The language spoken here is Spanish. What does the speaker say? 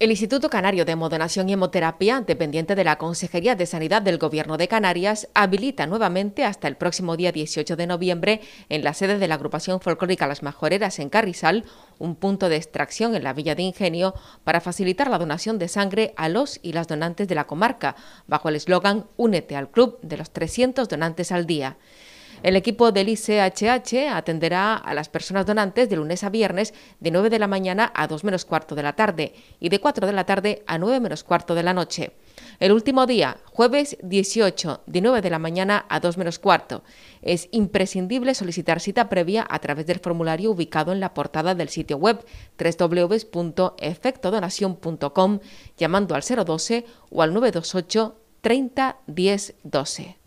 El Instituto Canario de Hemodonación y Hemoterapia, dependiente de la Consejería de Sanidad del Gobierno de Canarias, habilita nuevamente hasta el próximo día 18 de noviembre, en la sede de la agrupación folclórica Las Majoreras en Carrizal, un punto de extracción en la Villa de Ingenio para facilitar la donación de sangre a los y las donantes de la comarca, bajo el eslogan Únete al Club de los 300 donantes al día. El equipo del ICHH atenderá a las personas donantes de lunes a viernes de 9 de la mañana a 2 menos cuarto de la tarde y de 4 de la tarde a 9 menos cuarto de la noche. El último día, jueves 18, de 9 de la mañana a 2 menos cuarto. Es imprescindible solicitar cita previa a través del formulario ubicado en la portada del sitio web www.efectodonación.com llamando al 012 o al 928 30 10 12.